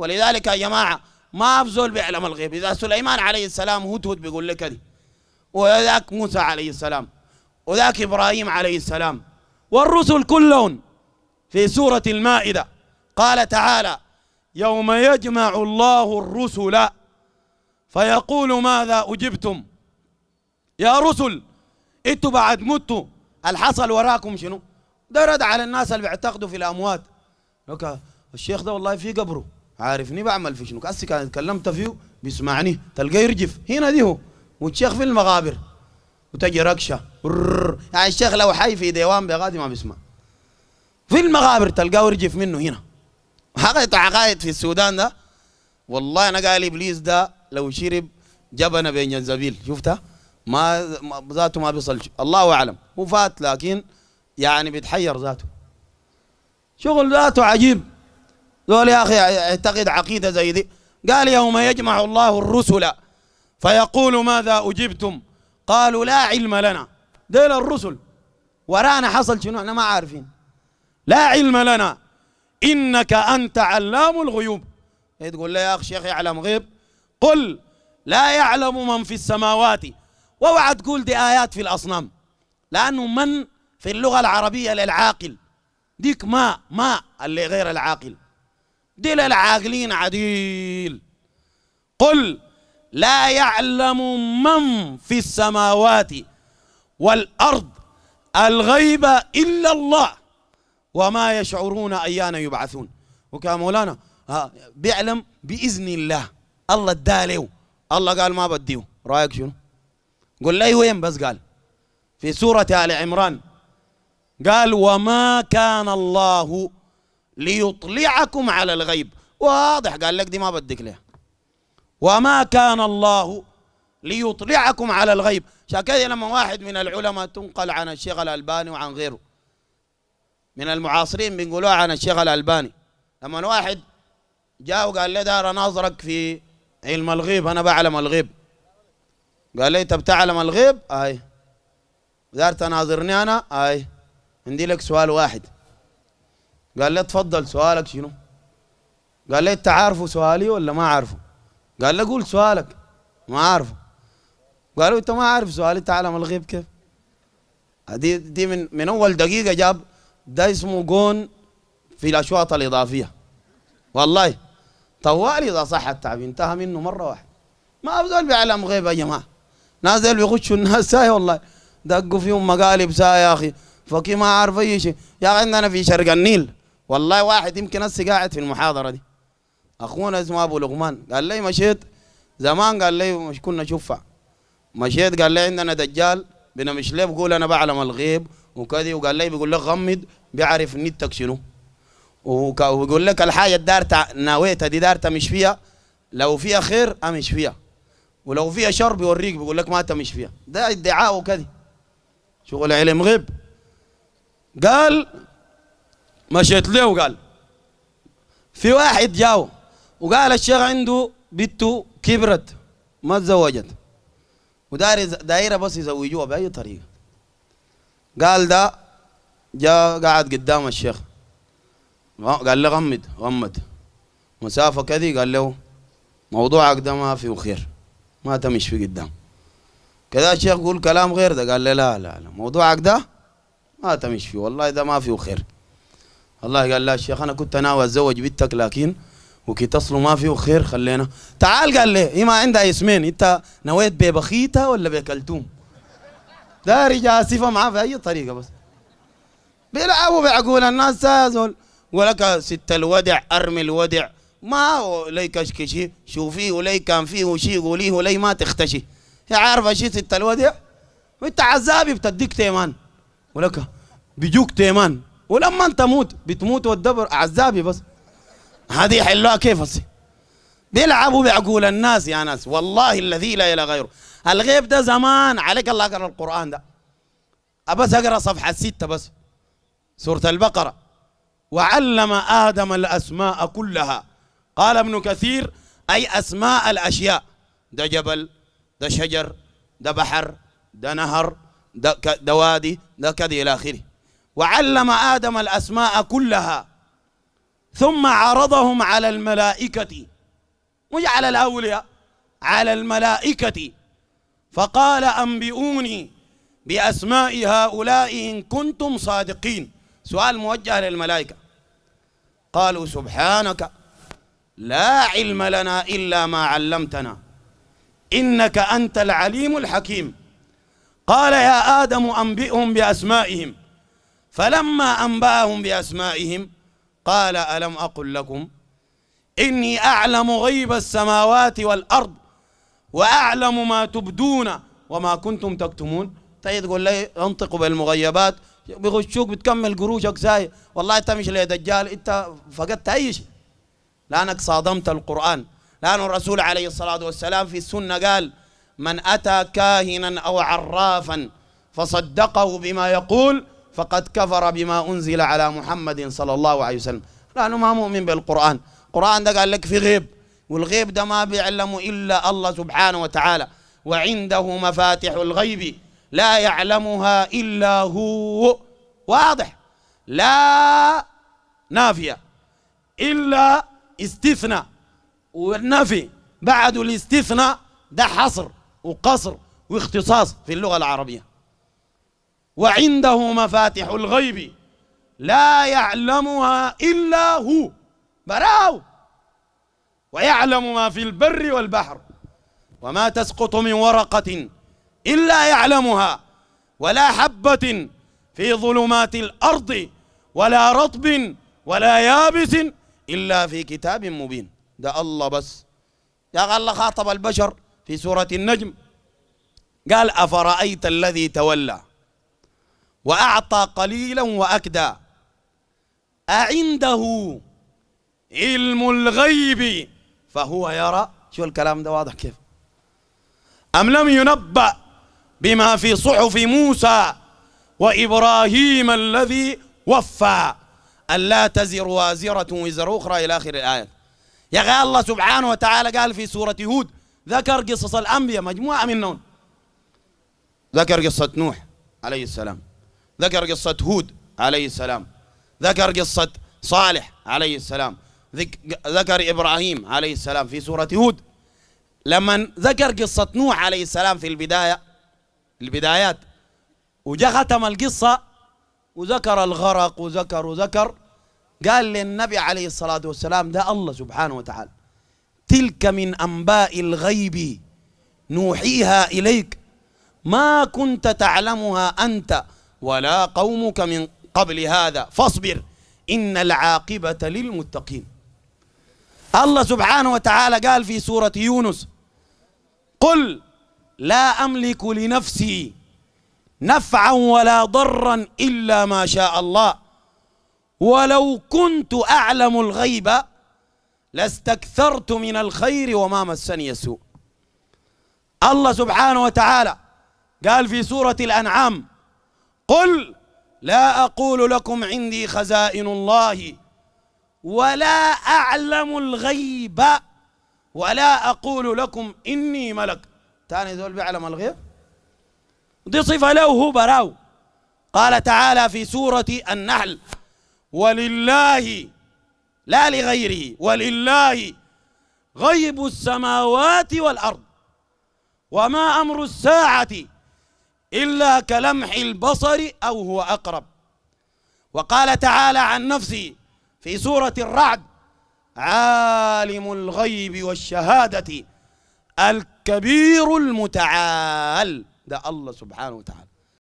ولذلك يا جماعه ما بزول بيعلم الغيب اذا سليمان عليه السلام هدهد بيقول لك دي وذاك موسى عليه السلام وذاك ابراهيم عليه السلام والرسل كلهم في سوره المائده قال تعالى يوم يجمع الله الرسل فيقول ماذا اجبتم يا رسل انتوا بعد متوا الحصل وراكم شنو درد على الناس اللي بيعتقدوا في الاموات الشيخ ده والله في قبره عارفني بعمل في شنو كأسي كان اتكلمت فيه بيسمعني تلقاه يرجف هنا دي هو والشيخ في المغابر وتجي ركشه يعني الشيخ لو حي في ديوان بغادي ما بيسمع في المغابر تلقاه يرجف منه هنا حقيقة عقائد في السودان ده والله انا قال ابليس ده لو شرب جبنه بين جنزبيل شفتها ما ذاته ما بيصل الله اعلم هو فات لكن يعني بيتحير ذاته شغل ذاته عجيب ذول يا أخي اعتقد عقيدة زي دي قال يوم يجمع الله الرسل فيقول ماذا أجبتم قالوا لا علم لنا ديل الرسل ورانا حصل شنو احنا ما عارفين لا علم لنا إنك أنت علام الغيوب إيه تقول لي يا أخي شيخ يعلم غيب قل لا يعلم من في السماوات واوعى تقول دي آيات في الأصنام لأنه من في اللغة العربية للعاقل ديك ما ما اللي غير العاقل دل العاقلين عديل قل لا يعلم من في السماوات والأرض الغيب إلا الله وما يشعرون أيان يبعثون وكان مولانا بيعلم بإذن الله الله اداله الله قال ما بديه رأيك شنو قل لي وين بس قال في سورة آل عمران قال وما كان الله ليطلعكم على الغيب واضح قال لك دي ما بدك لها وما كان الله ليطلعكم على الغيب عشان لما واحد من العلماء تنقل عن الشيخ الألباني وعن غيره من المعاصرين بنقولوها عن الشيخ الألباني لما واحد جاء وقال لي دار ناظرك في علم الغيب أنا بعلم الغيب قال لي أنت بتعلم الغيب؟ أي دار تناظرني أنا؟ أي عندي لك سؤال واحد قال لي تفضل سؤالك شنو قال لي انت عارفه سؤالي ولا ما عارفه قال لي قول سؤالك ما عارفه قالوا انت ما عارف سؤالي تعلم الغيب كيف دي دي من من اول دقيقه جاب ده اسمه جون في الاشواط الاضافيه والله طوالي اذا صح التعبير انتهى منه مره واحده ما بزول بيعلم غيب يا جماعه نازل بيغشوا الناس ساي والله دقوا فيهم مقالب ساي يا اخي فكي ما عارف اي شيء يا اخي عندنا في شرق النيل والله واحد يمكن هسه قاعد في المحاضره دي اخونا اسمه ابو لقمان قال لي مشيت زمان قال لي مش كنا شفع مشيت قال لي عندنا دجال بنمش ليه بقول انا بعلم الغيب وكذي وقال لي بيقول لك غمض بيعرف نيتك شنو وبيقول لك الحاجه الدار ناويتها دي دارتها مش فيها لو فيها خير امش فيها ولو فيها شر بيوريك بيقول لك ما تمش فيها ده ادعاء وكذي شغل علم غيب قال مشيت له وقال في واحد جاو وقال الشيخ عنده بنته كبرت ما تزوجت ودار دايره بس يزوجوها باي طريقه قال ده جاء قاعد قدام الشيخ آه، قال له غمد غمد مسافه كذي قال له موضوعك ده ما فيه خير ما تمشي في قدام كذا الشيخ يقول كلام غير ده قال له لا لا لا موضوعك ده ما تمشي فيه والله ده ما فيه خير الله قال لا الشيخ انا كنت ناوي اتزوج بنتك لكن وكي تصلوا ما فيه خير خلينا تعال قال لي هي إيه ما عندها اسمين انت نويت ببخيتها ولا بكلتوم ده رجع صفه معاه باي طريقه بس بيلعبوا بعقول الناس زول ولك ست الودع ارمي الودع ما لي كشكشي شوفي ولي كان فيه شيء قوليه ولي ما تختشي هي عارفه شيء ست الودع وانت عزابي بتديك تيمان ولك بيجوك تيمان ولما تموت بتموت والدبر عذابي بس هذه يحلوها كيف بس بيلعبوا بعقول الناس يا ناس والله الذي لا اله غيره الغيب ده زمان عليك الله اقرا القران ده بس اقرا صفحه سته بس سوره البقره وعلم ادم الاسماء كلها قال ابن كثير اي اسماء الاشياء ده جبل ده شجر ده بحر ده نهر ده, ده وادي ده كذا الى اخره وعلم آدم الأسماء كلها ثم عرضهم على الملائكة مش على الأولياء على الملائكة فقال أنبئوني بأسماء هؤلاء إن كنتم صادقين سؤال موجه للملائكة قالوا سبحانك لا علم لنا إلا ما علمتنا إنك أنت العليم الحكيم قال يا آدم أنبئهم بأسمائهم فلما أنبأهم بأسمائهم قال ألم أقل لكم إني أعلم غيب السماوات والأرض وأعلم ما تبدون وما كنتم تكتمون تيجي تقول لي انطقوا بالمغيبات بيغشوك بتكمل قروشك زاي والله انت مش ليه دجال انت فقدت اي شيء لانك صادمت القران لان الرسول عليه الصلاه والسلام في السنه قال من اتى كاهنا او عرافا فصدقه بما يقول فقد كفر بما أنزل على محمد صلى الله عليه وسلم لأنه ما مؤمن بالقرآن القرآن ده قال لك في غيب والغيب ده ما بيعلمه إلا الله سبحانه وتعالى وعنده مفاتح الغيب لا يعلمها إلا هو واضح لا نافية إلا استثناء والنفي بعد الاستثناء ده حصر وقصر واختصاص في اللغة العربية وعنده مفاتح الغيب لا يعلمها إلا هو براو ويعلم ما في البر والبحر وما تسقط من ورقة إلا يعلمها ولا حبة في ظلمات الأرض ولا رطب ولا يابس إلا في كتاب مبين ده الله بس يا الله خاطب البشر في سورة النجم قال أفرأيت الذي تولى وأعطى قليلا وأكدى أعنده علم الغيب فهو يرى شو الكلام ده واضح كيف أم لم ينبأ بما في صحف موسى وإبراهيم الذي وفى ألا تزر وازرة وزر أخرى إلى آخر الآية يا أخي الله سبحانه وتعالى قال في سورة هود ذكر قصص الأنبياء مجموعة منهم ذكر قصة نوح عليه السلام ذكر قصة هود عليه السلام ذكر قصة صالح عليه السلام ذكر إبراهيم عليه السلام في سورة هود لما ذكر قصة نوح عليه السلام في البداية البدايات وجاء ختم القصة وذكر الغرق وذكر وذكر قال للنبي عليه الصلاة والسلام ده الله سبحانه وتعالى تلك من أنباء الغيب نوحيها إليك ما كنت تعلمها أنت ولا قومك من قبل هذا فاصبر إن العاقبة للمتقين الله سبحانه وتعالى قال في سورة يونس قل لا أملك لنفسي نفعا ولا ضرا إلا ما شاء الله ولو كنت أعلم الغيب لاستكثرت من الخير وما مسني السوء الله سبحانه وتعالى قال في سورة الأنعام قل لا أقول لكم عندي خزائن الله ولا أعلم الغيب ولا أقول لكم إني ملك تاني ذول بيعلم الغيب دي صفة له براو قال تعالى في سورة النحل ولله لا لغيره ولله غيب السماوات والأرض وما أمر الساعة إلا كلمح البصر أو هو أقرب وقال تعالى عن نفسه في سورة الرعد عالم الغيب والشهادة الكبير المتعال ده الله سبحانه وتعالى